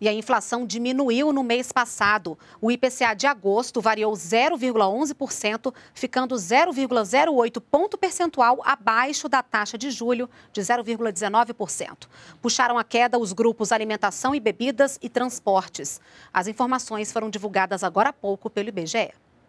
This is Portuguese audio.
e a inflação diminuiu no mês passado. O IPCA de agosto variou 0,11%, ficando 0,08 ponto percentual abaixo da taxa de julho, de 0,19%. Puxaram a queda os grupos alimentação e bebidas e transportes. As informações foram divulgadas agora há pouco pelo IBGE.